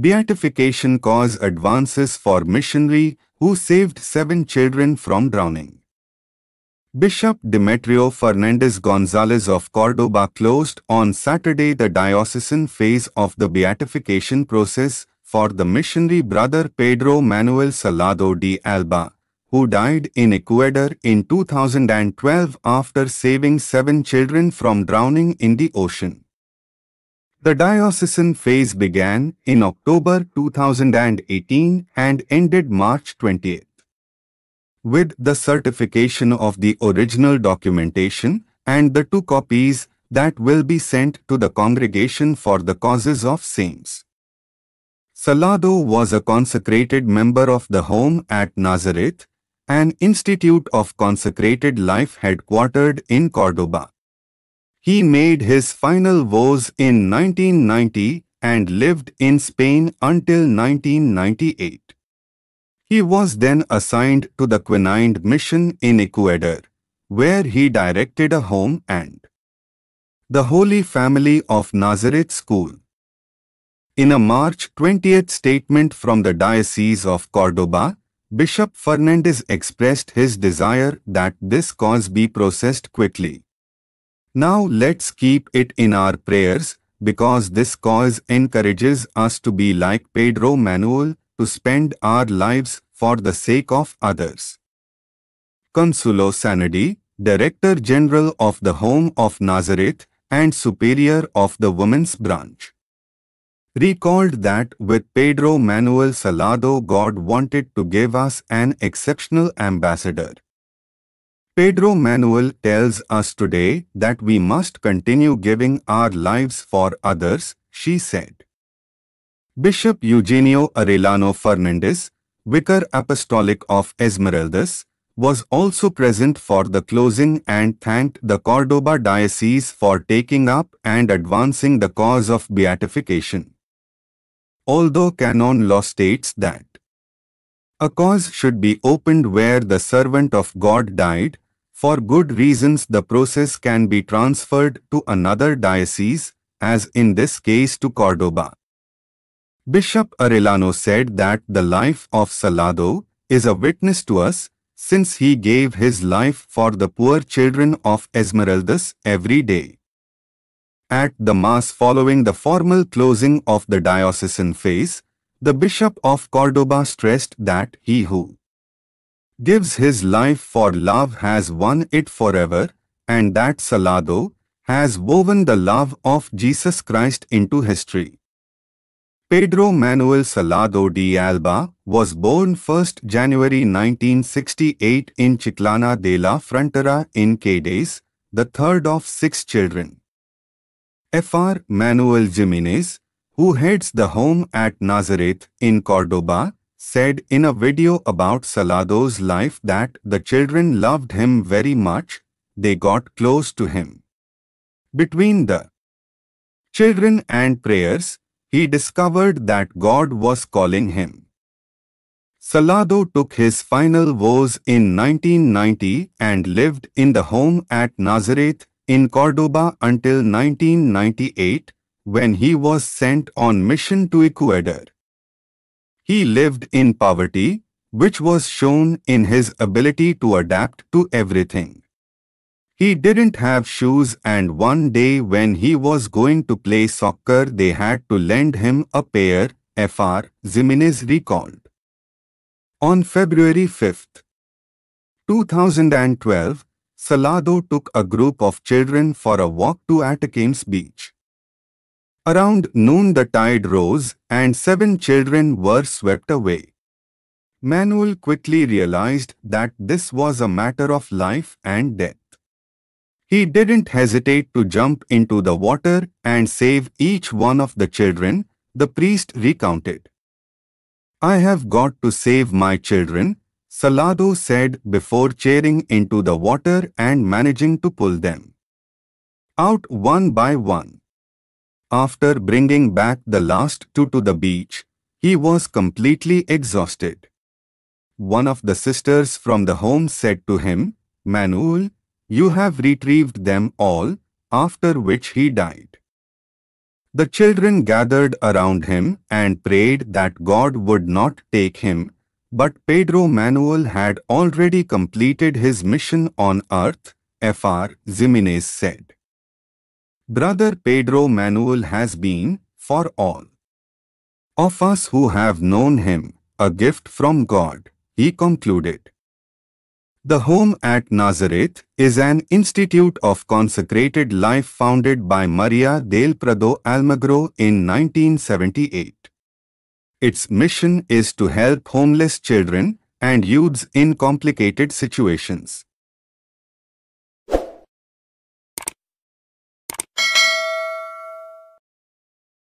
Beatification cause advances for missionary who saved seven children from drowning. Bishop Demetrio Fernandez Gonzalez of Cordoba closed on Saturday the diocesan phase of the beatification process for the missionary brother Pedro Manuel Salado de Alba, who died in Ecuador in 2012 after saving seven children from drowning in the ocean. The diocesan phase began in October 2018 and ended March 28. With the certification of the original documentation and the two copies that will be sent to the Congregation for the Causes of Saints. Salado was a consecrated member of the Home at Nazareth, an institute of consecrated life headquartered in Cordoba. He made his final vows in 1990 and lived in Spain until 1998. He was then assigned to the Quinine Mission in Ecuador, where he directed a home and the Holy Family of Nazareth School. In a March 20th statement from the Diocese of Cordoba, Bishop Fernandez expressed his desire that this cause be processed quickly. Now let's keep it in our prayers because this cause encourages us to be like Pedro Manuel, to spend our lives for the sake of others. Consulo Sanady, Director General of the Home of Nazareth and Superior of the Women's Branch, recalled that with Pedro Manuel Salado God wanted to give us an exceptional ambassador. Pedro Manuel tells us today that we must continue giving our lives for others, she said. Bishop Eugenio Arellano Fernandez, Vicar Apostolic of Esmeraldas, was also present for the closing and thanked the Cordoba Diocese for taking up and advancing the cause of beatification. Although canon law states that a cause should be opened where the servant of God died, for good reasons the process can be transferred to another diocese, as in this case to Cordoba. Bishop Arellano said that the life of Salado is a witness to us since he gave his life for the poor children of Esmeraldas every day. At the Mass following the formal closing of the diocesan phase, the Bishop of Cordoba stressed that he who gives his life for love has won it forever, and that Salado has woven the love of Jesus Christ into history. Pedro Manuel Salado de Alba was born 1st January 1968 in Chiclana de la Frontera in Cadiz, the third of six children. Fr. Manuel Jimenez, who heads the home at Nazareth in Cordoba, said in a video about Salado's life that the children loved him very much, they got close to him. Between the children and prayers, he discovered that God was calling him. Salado took his final vows in 1990 and lived in the home at Nazareth in Cordoba until 1998, when he was sent on mission to Ecuador. He lived in poverty, which was shown in his ability to adapt to everything. He didn't have shoes and one day when he was going to play soccer they had to lend him a pair, Fr. Zimenez recalled. On February 5, 2012, Salado took a group of children for a walk to Atacames Beach. Around noon the tide rose and seven children were swept away. Manuel quickly realized that this was a matter of life and death. He didn't hesitate to jump into the water and save each one of the children, the priest recounted. I have got to save my children, Salado said before cheering into the water and managing to pull them out one by one after bringing back the last two to the beach, he was completely exhausted. One of the sisters from the home said to him, Manuel, you have retrieved them all, after which he died. The children gathered around him and prayed that God would not take him, but Pedro Manuel had already completed his mission on earth, Fr. Zimenez said. Brother Pedro Manuel has been, for all of us who have known him, a gift from God, he concluded. The home at Nazareth is an institute of consecrated life founded by Maria del Prado Almagro in 1978. Its mission is to help homeless children and youths in complicated situations.